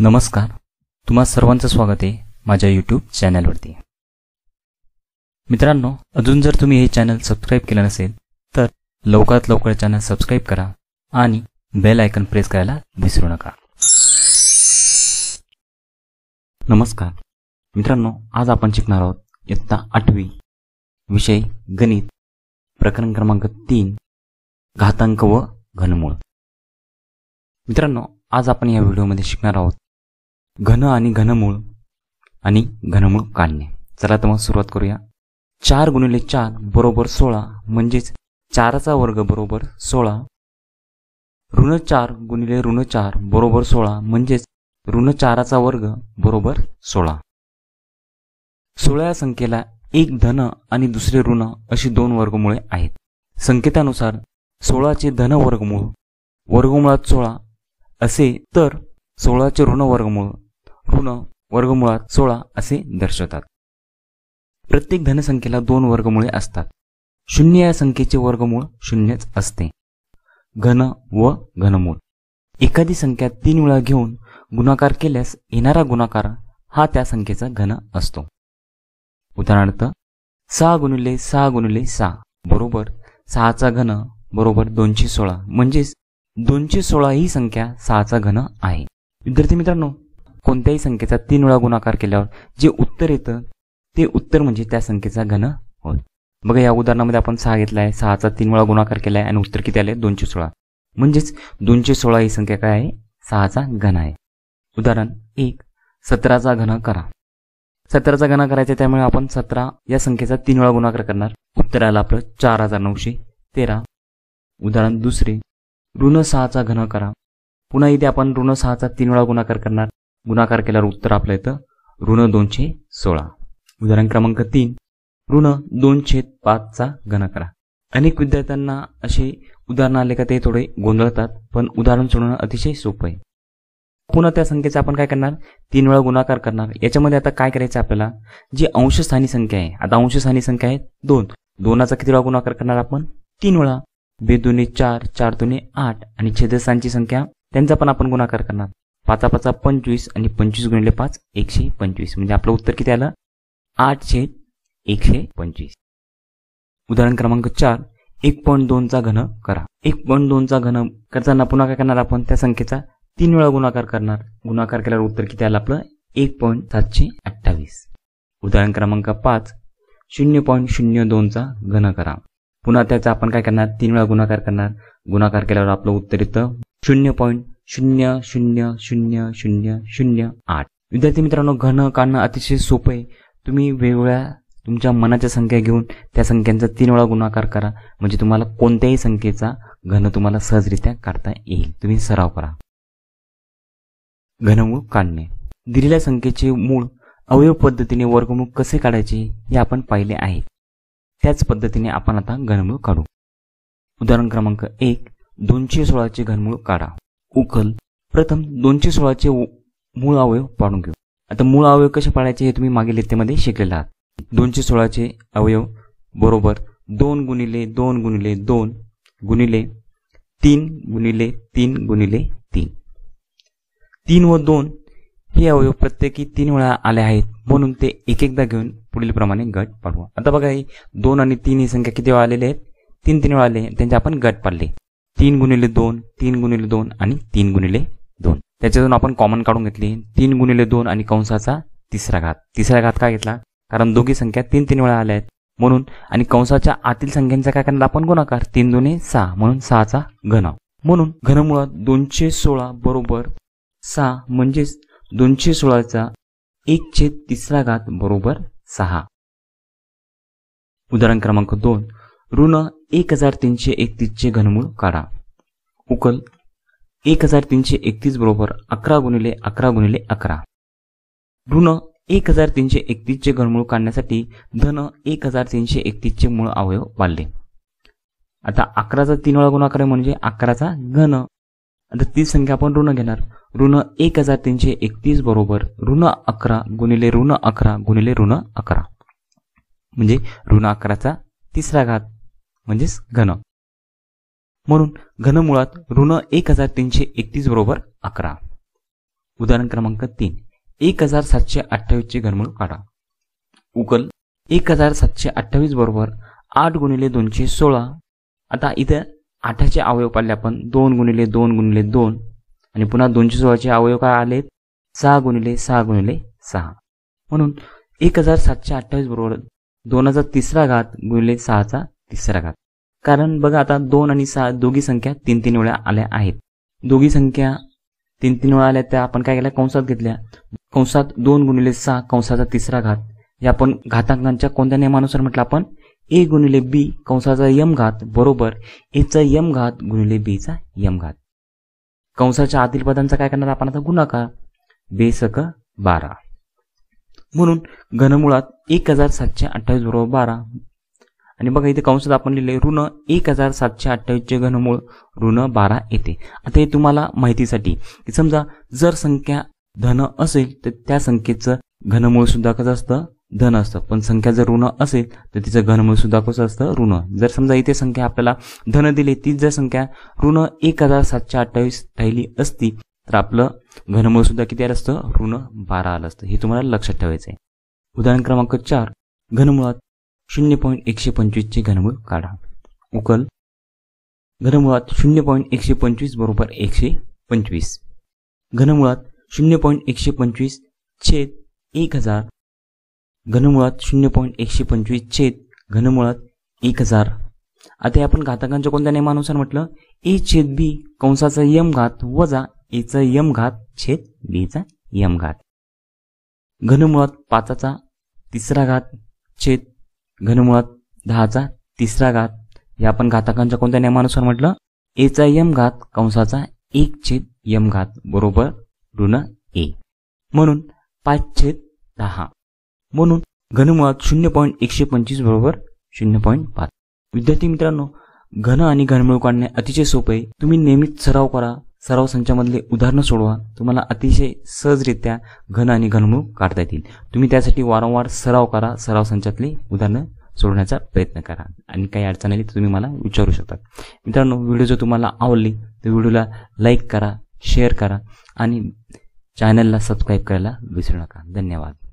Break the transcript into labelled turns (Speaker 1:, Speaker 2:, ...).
Speaker 1: नमस्कार तुम्हा सर्वांचं स्वागत आहे माझ्या यूट्यूब चॅनलवरती मित्रांनो अजून जर तुम्ही हे चॅनल सबस्क्राईब केलं नसेल तर लवकरात लवकर चॅनल सबस्क्राईब करा आणि बेल आयकन प्रेस करायला विसरू नका नमस्कार मित्रांनो आज आपण शिकणार आहोत इयत्ता आठवी विषय गणित प्रकरण क्रमांक तीन घातांक व घनमूळ मित्रांनो आज आपण या व्हिडिओमध्ये शिकणार आहोत घन आणि घनमूळ आणि घनमूळ काढणे चला तर मग सुरुवात करूया चार गुणिले चार बरोबर सोळा म्हणजेच चाराचा वर्ग बरोबर सोळा ऋण चार गुणिले ऋण चार बरोबर सोळा म्हणजेच ऋण चाराचा वर्ग बरोबर सोळा सोळा या संख्येला एक धन आणि दुसरे ऋण अशी दोन वर्गमुळे आहेत संकेतानुसार सोळाचे धन वर्गमूळ वर्गमुळात सोळा असे तर सोळाचे ऋण वर्गमूळ ऋण वर्गमुळात सोळा असे दर्शवतात प्रत्येक धनसंख्येला दोन वर्गमुळे असतात शून्य या संख्येचे वर्गमूळ शून्यच असते घन व घनमूळ एखादी संख्या तीन वेळा घेऊन गुणाकार केल्यास येणारा गुणाकार हा त्या संख्येचा घन असतो उदाहरणार्थ सहा गुणिले सहा गुणिले सहा बरोबर सहाचा घन बरोबर दोनशे सोळा म्हणजेच दोनशे सोळा ही संख्या सहाचा घन आहे विद्यार्थी मित्रांनो कोणत्याही संख्येचा तीन वेळा गुणाकार केल्यावर जे उत्तर येतं ते उत्तर म्हणजे त्या संख्येचा घन होत बघा या उदाहरणामध्ये आपण सहा घेतला आहे सहाचा तीन वेळा गुणाकार केला आहे आणि उत्तर किती आले दोनशे सोळा म्हणजेच दोनशे सोळा ही संख्या काय आहे सहाचा घन आहे उदाहरण एक सतराचा घन करा सतराचा घन करायचा त्यामुळे आपण सतरा या संख्येचा तीन वेळा गुणाकार करणार उत्तर आलं आपलं चार हजार नऊशे तेरा उदाहरण दुसरे ऋण सहाचा घन करा पुन्हा इथे आपण ऋण सहाचा तीन वेळा गुणाकार करणार गुणाकार केल्यावर उत्तर आपलं येतं ऋण दोनशे सोळा उदाहरण क्रमांक तीन ऋण दोनशे पाचचा घन करा अनेक विद्यार्थ्यांना असे उदाहरण आले का ते थोडे गोंधळतात पण उदाहरण सोडवणं अतिशय सोपं आहे पुन्हा त्या संख्येचा आपण काय करणार तीन वेळा गुणाकार करणार याच्यामध्ये आता काय करायचं आपल्याला जी अंशस्थानी संख्या आहे आता अंशस्थानी संख्या आहे दोन दोनाचा किती वेळा गुणाकार करणार आपण तीन वेळा बे दोन्ही चार चार दोन्ही आठ आणि छेदस्थानची संख्या त्यांचा पण आपण गुणाकार करणार पाचा पाचा पंचवीस आणि पंचवीस गुणिले पाच एकशे पंचवीस म्हणजे आपलं उत्तर किती आलं आठशे एकशे पंचवीस उदाहरण क्रमांक चार एक पॉईंट दोनचा घन करा एक पॉईंट दोनचा घन करताना पुन्हा काय करणार आपण त्या संख्येचा तीन वेळा गुणाकार करणार गुणाकार केल्यावर उत्तर किती आलं आपलं एक पॉईंट सातशे अठ्ठावीस उदाहरण क्रमांक पाच शून्य पॉईंट शून्य दोनचा घन करा पुन्हा त्याचा आपण काय करणार तीन वेळा गुणाकार करणार गुणाकार केल्यावर आपलं उत्तर येतं शून्य पॉईंट शून्य शून्य शून्य शून्य शून्य आठ विद्यार्थी मित्रांनो घन काढणं अतिशय सोपं आहे तुम्ही वेगवेगळ्या तुमच्या मनाच्या संख्या घेऊन त्या संख्यांचा तीन वेळा गुणाकार करा म्हणजे तुम्हाला कोणत्याही संख्येचा घन तुम्हाला सहजरित्या काढता येईल तुम्ही सराव करा घनमूळ काढणे दिलेल्या संख्येचे मूळ अवयव पद्धतीने वर्गमूळ कसे काढायचे हे आपण पाहिले आहे त्याच पद्धतीने आपण आता घनमूळ काढू उदाहरण क्रमांक एक दोनशे सोळाचे घनमूळ काढा उखल प्रथम दोनशे सोळाचे मूळ अवयव पाडून घेऊ आता मूळ अवयव कसे पाडायचे हे तुम्ही मागील येतेमध्ये शिकलेला आहात दोनशे सोळाचे अवयव बरोबर दोन गुणिले दोन गुणिले दोन गुणिले तीन गुणिले तीन गुणिले तीन तीन व दोन हे अवयव प्रत्येकी तीन वेळा आले आहेत म्हणून ते एक एकदा घेऊन पुढील प्रमाणे गट पाडवा आता बघा ही दोन आणि तीन ही संख्या किती वेळा आलेली आहेत तीन तीन वेळा आले त्यांचे आपण गट पाडले तीन गुणिले दोन तीन गुणिले दोन आणि तीन गुणिले दोन त्याच्यातून आपण कॉमन काढून घेतली तीन गुणिले दोन आणि कंसाचा तिसरा घात तिसरा घात काय घेतला कारण दोघी संख्या तीन तीन वेळा आल्या आहेत म्हणून आणि कंसाच्या आतील संख्यांचा काय करणार आपण गुणाकार तीन दोन्ही सहा म्हणून सहाचा घन म्हणून घनमुळात दोनशे सोळा बरोबर सहा म्हणजेच दोनशे सोळाचा एक छेद तिसरा घात बरोबर सहा उदाहरण क्रमांक दोन ऋण एक हजार तीनशे एकतीसचे घनमूळ काढा उकल एक हजार तीनशे एकतीस बरोबर अकरा गुणिले अकरा गुणिले अकरा ऋण एक हजार तीनशे एकतीसचे घनमूळ काढण्यासाठी धन एक हजार तीनशे एकतीसचे मूळ अवयव वाढले आता अकराचा तीन वेळा गुणाकार म्हणजे अकराचा घन आता ती संख्या आपण ऋण घेणार ऋण एक हजार तीनशे एकतीस बरोबर ऋण अकरा गुणिले ऋण अकरा गुणिले ऋण अकरा म्हणजे ऋण अकराचा तिसरा घात म्हणजेच घन म्हणून घन मुळात ऋण एक हजार तीनशे एकतीस बरोबर अकरा उदाहरण क्रमांक तीन एक हजार सातशे अठ्ठावीसचे घनमूळ काढा उकल एक हजार सातशे अठ्ठावीस बरोबर आठ गुणिले दोनशे सोळा आता इथं आठाचे अवयव पाडले आपण दोन गुणिले दोन गुणिले दोन आणि पुन्हा दोनशे सोळाचे अवयव काय आले सहा गुणिले सहा गुणिले सहा म्हणून एक हजार सातशे अठ्ठावीस बरोबर दोन हजार तिसरा घात गुणिले सहाचा तिसरा घात कारण बघा आता दोन आणि सहा दोघी संख्या तीन तीन वेळा आल्या आहेत दोघी संख्या तीन तीन वेळा आल्या त्या आपण काय केल्या कंसात घेतल्या कंसात दोन गुणिले सहा कंसाचा तिसरा घात या आपण घातांकांच्या कोणत्या नियमानुसार म्हटलं आपण ए गुणिले बी कंसाचा यम घात बरोबर एचा यम घात गुणिले बीचा यम घात कंसाच्या आतील पदांचा काय करणार आपण आता गुणाकार बेसक बारा म्हणून घनमुळात एक हजार सातशे अठ्ठावीस बरोबर बारा आणि बघा इथे कंसात आपण लिहिले ऋण एक हजार सातशे अठ्ठावीसचे घनमूळ ऋण बारा येते आता हे तुम्हाला माहितीसाठी की समजा जर संख्या धन असेल तर त्या संख्येचं घनमूळ सुद्धा कसं असतं धन असतं पण संख्या जर ऋण असेल तर तिचं घनमूळ सुद्धा कसं असतं ऋण जर समजा इथे संख्या आपल्याला धन दिली तीच जर संख्या ऋण एक हजार सातशे अठ्ठावीस राहिली असती तर आपलं घनमूळ सुद्धा किती आलं असतं ऋण बारा आलं असतं हे तुम्हाला लक्षात ठेवायचं आहे उदाहरण क्रमांक चार घनमुळात शून्य पॉईंट एकशे पंचवीसचे घनमूळ काढा उकल घनमुळात शून्य पॉईंट एकशे पंचवीस बरोबर एकशे पंचवीस घनमुळात शून्य पॉईंट एकशे पंचवीस छेद एक हजार घनमुळात शून्य पॉईंट एकशे पंचवीस छेद घनमुळात एक हजार आता आपण घातकांच्या कोणत्या नियमानुसार म्हटलं ए छेद बी कंसाचा यम घात वजा एचा यम घात छेद बीचा यम घात घनमुळात पाचाचा तिसरा घात छेद घनमुळात दहाचा तिसरा घात या आपण घातकांच्या कोणत्या नियमानुसार म्हटलं एचा यम घात कंसाचा एक छेद यम घात बरोबर ऋण ए म्हणून पाच छेद दहा म्हणून घनमुळात शून्य पॉईंट एकशे पंचवीस बरोबर शून्य पॉईंट पाच विद्यार्थी मित्रांनो घन आणि घनमुळ काढणे अतिशय सोपे तुम्ही नेहमीच सराव करा सराव संचामधले उदाहरणं सोडवा तुम्हाला अतिशय सहजरित्या घन आणि घनमुख काढता येतील तुम्ही त्यासाठी वारंवार सराव करा सराव संचातली उदाहरणं सोडण्याचा प्रयत्न करा आणि काही अडचण आली तर तुम्ही मला विचारू शकता मित्रांनो व्हिडिओ जर तुम्हाला आवडली तर व्हिडिओला लाईक करा शेअर करा आणि चॅनलला सबस्क्राईब करायला विसरू नका धन्यवाद